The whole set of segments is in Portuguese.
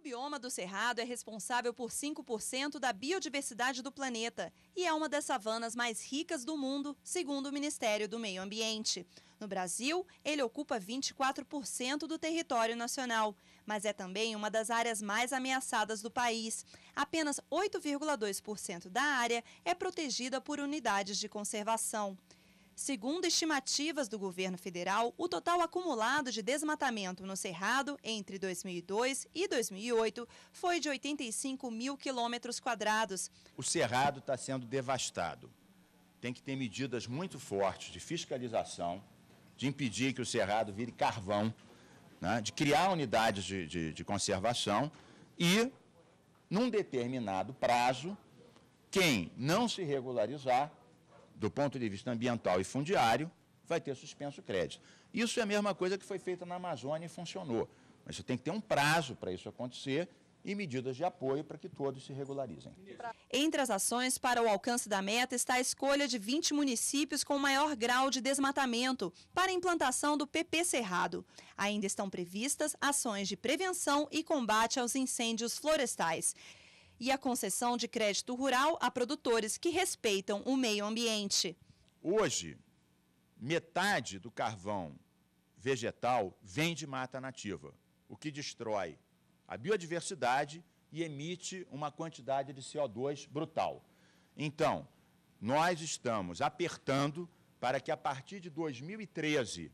O bioma do Cerrado é responsável por 5% da biodiversidade do planeta e é uma das savanas mais ricas do mundo, segundo o Ministério do Meio Ambiente. No Brasil, ele ocupa 24% do território nacional, mas é também uma das áreas mais ameaçadas do país. Apenas 8,2% da área é protegida por unidades de conservação. Segundo estimativas do governo federal, o total acumulado de desmatamento no Cerrado entre 2002 e 2008 foi de 85 mil quilômetros quadrados. O Cerrado está sendo devastado. Tem que ter medidas muito fortes de fiscalização, de impedir que o Cerrado vire carvão, né, de criar unidades de, de, de conservação e, num determinado prazo, quem não se regularizar do ponto de vista ambiental e fundiário, vai ter suspenso o crédito. Isso é a mesma coisa que foi feita na Amazônia e funcionou. Mas você tem que ter um prazo para isso acontecer e medidas de apoio para que todos se regularizem. Entre as ações para o alcance da meta está a escolha de 20 municípios com maior grau de desmatamento para a implantação do PP Cerrado. Ainda estão previstas ações de prevenção e combate aos incêndios florestais e a concessão de crédito rural a produtores que respeitam o meio ambiente. Hoje, metade do carvão vegetal vem de mata nativa, o que destrói a biodiversidade e emite uma quantidade de CO2 brutal. Então, nós estamos apertando para que a partir de 2013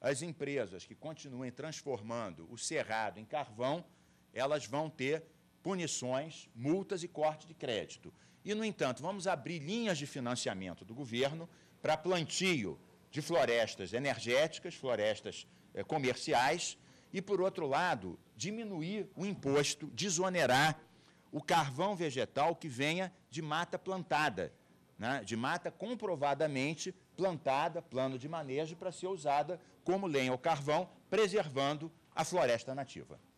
as empresas que continuem transformando o cerrado em carvão, elas vão ter punições, multas e corte de crédito. E, no entanto, vamos abrir linhas de financiamento do governo para plantio de florestas energéticas, florestas eh, comerciais e, por outro lado, diminuir o imposto, desonerar o carvão vegetal que venha de mata plantada, né? de mata comprovadamente plantada, plano de manejo, para ser usada como lenha ou carvão, preservando a floresta nativa.